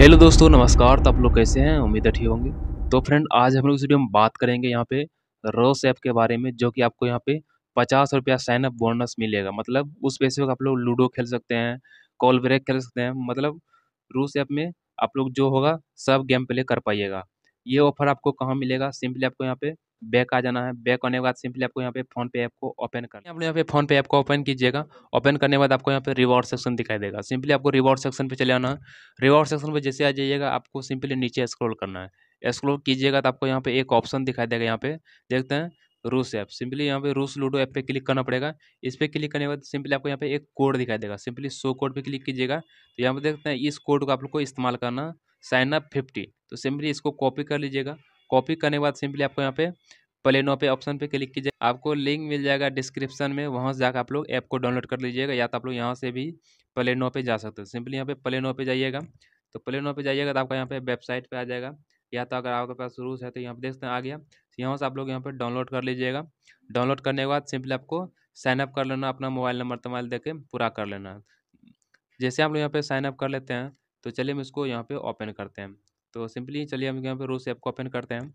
hello दोस्तों नमस्कार तो आप लोग कैसे हैं उम्मीद अठी होंगे तो फ्रेंड आज हम लोग इस वीडियो में बात करेंगे यहाँ पे रोस ऐप के बारे में जो कि आपको यहाँ पे पचास रुपया साइन अप बोनस मिलेगा मतलब उस पैसे को आप लोग लूडो खेल सकते हैं कॉल ब्रेक खेल सकते हैं मतलब रोस ऐप में आप लोग जो होगा सब गेम प्ले कर पाइएगा ये ऑफर आपको कहाँ मिलेगा सिंपली आपको यहाँ पे बैक आ जाना है बैक आने के बाद सिंपली आपको यहाँ पे फोन पे ऐप को ओपन करना है आप यहाँ पे फोन पे ऐप को ओपन कीजिएगा ओपन करने के बाद आपको यहाँ पे रिवॉर्ड सेक्शन दिखाई देगा सिंपली आपको रिवॉर्ड सेक्शन पे चले आना है रिवॉर्ड सेक्शन पे जैसे आ जाइएगा आपको सिंपली नीचे स्क्रोल करना है स्क्रोल कीजिएगा तो आपको यहाँ पे एक ऑप्शन दिखाई देगा यहाँ पे देखते हैं रूस ऐप सिंपली यहाँ पे रूस लूडो ऐप पे क्लिक करना पड़ेगा इस पर क्लिक करने के बाद सिंपली आपको यहाँ पे एक कोड दिखाई देगा सिंपली सो कोड पे क्लिक कीजिएगा तो यहाँ पे देखते हैं इस कोड को आप लोग को इस्तेमाल करना साइन अप फिफ्टी तो सिंपली इसको कॉपी कर लीजिएगा कॉपी करने के बाद सिंपली आपको यहाँ पे नो पे ऑप्शन पे क्लिक कीजिए आपको लिंक मिल जाएगा डिस्क्रिप्शन में वहाँ से जाकर आप लोग ऐप को डाउनलोड कर लीजिएगा या तो आप लोग यहाँ से भी नो पे जा सकते हो सिंपली यहाँ पे नो पे जाइएगा तो नो पे जाइएगा तो आपका यहाँ पे वेबसाइट पे आ जाएगा या तो अगर आपके पास रूस है तो यहाँ पे देखते हैं आ गया तो यहाँ से आप लोग यहाँ पर डाउनलोड कर लीजिएगा डाउनलोड करने के बाद सिंपली आपको साइनअप कर लेना अपना मोबाइल नंबर तमाल दे के पूरा कर लेना जैसे आप लोग यहाँ पर साइनअप कर लेते हैं तो चलिए हम इसको यहाँ पर ओपन करते हैं तो सिंपली चलिए हम यहाँ पे रोज ऐप को ओपन करते हैं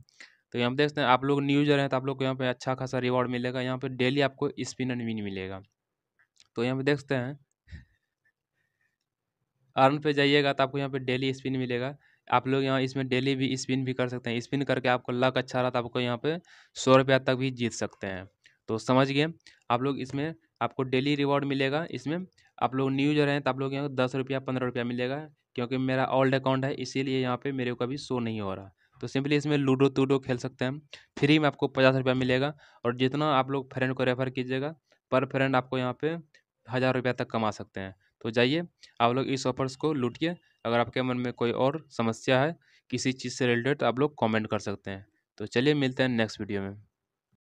तो यहाँ पे देखते हैं आप लोग न्यूजर हैं तो आप लोग को यहाँ पर अच्छा खासा रिवॉर्ड मिलेगा यहाँ पर डेली आपको स्पिन एंड विन मिलेगा तो यहाँ पर देखते हैं अर्न पे जाइएगा तो आपको यहाँ पे डेली स्पिन मिलेगा आप लोग यहाँ इसमें डेली भी स्पिन भी कर सकते हैं स्पिन करके आपको लक अच्छा रहा तो आपको यहाँ पे सौ रुपया तक भी जीत सकते हैं तो समझ गए आप लोग इसमें आपको डेली रिवॉर्ड मिलेगा इसमें आप लोग न्यूजर हैं तो आप लोग यहाँ दस रुपया पंद्रह रुपया मिलेगा क्योंकि मेरा ओल्ड अकाउंट है इसीलिए यहाँ पे मेरे को अभी शो नहीं हो रहा तो सिंपली इसमें लूडो टूडो खेल सकते हैं फ्री में आपको पचास रुपया मिलेगा और जितना आप लोग फ्रेंड को रेफर कीजिएगा पर फ्रेंड आपको यहाँ पे हज़ार रुपया तक कमा सकते हैं तो जाइए आप लोग इस ऑफर्स को लूटिए अगर आपके मन में कोई और समस्या है किसी चीज़ से रिलेटेड तो आप लोग कॉमेंट कर सकते हैं तो चलिए मिलते हैं नेक्स्ट वीडियो में